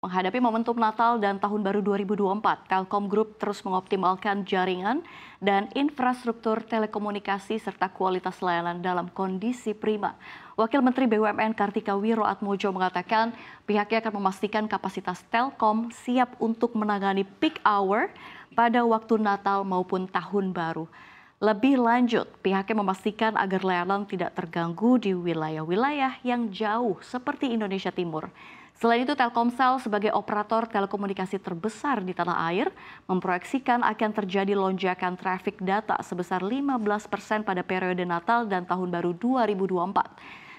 Menghadapi momentum Natal dan Tahun Baru 2024, Telkom Group terus mengoptimalkan jaringan dan infrastruktur telekomunikasi serta kualitas layanan dalam kondisi prima. Wakil Menteri BUMN Kartika Wiro mengatakan pihaknya akan memastikan kapasitas Telkom siap untuk menangani peak hour pada waktu Natal maupun Tahun Baru. Lebih lanjut, pihaknya memastikan agar layanan tidak terganggu di wilayah-wilayah yang jauh seperti Indonesia Timur. Selain itu, Telkomsel sebagai operator telekomunikasi terbesar di tanah air memproyeksikan akan terjadi lonjakan trafik data sebesar 15 persen pada periode Natal dan Tahun Baru 2024.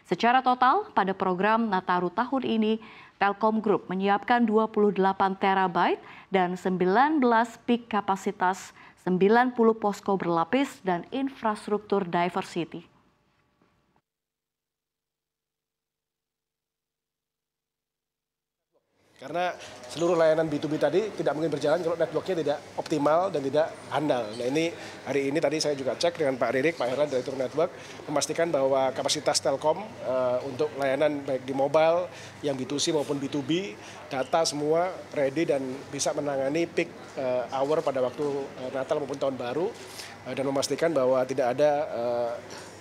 Secara total, pada program Nataru tahun ini, Telkom Group menyiapkan 28 terabyte dan 19 peak kapasitas 90 posko berlapis, dan infrastruktur diversity. Karena seluruh layanan B2B tadi tidak mungkin berjalan kalau networknya tidak optimal dan tidak handal. Nah ini hari ini tadi saya juga cek dengan Pak Ririk, Pak Heran, Direktur Network, memastikan bahwa kapasitas Telkom uh, untuk layanan baik di mobile, yang B2C maupun B2B, data semua ready dan bisa menangani peak uh, hour pada waktu uh, Natal maupun Tahun Baru, uh, dan memastikan bahwa tidak ada uh,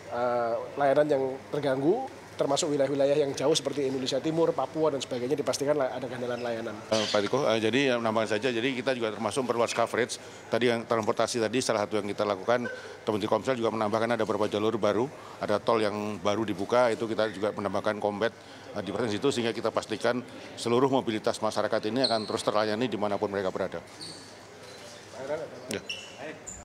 uh, layanan yang terganggu termasuk wilayah-wilayah yang jauh seperti Indonesia Timur, Papua dan sebagainya dipastikan ada keandalan layanan. Eh, Pak Diko, eh, jadi ya, nambah saja, jadi kita juga termasuk perluas coverage. Tadi yang transportasi tadi salah satu yang kita lakukan, teman Komsel juga menambahkan ada beberapa jalur baru, ada tol yang baru dibuka, itu kita juga menambahkan combat eh, di persen itu sehingga kita pastikan seluruh mobilitas masyarakat ini akan terus terlayani dimanapun mereka berada. Ya.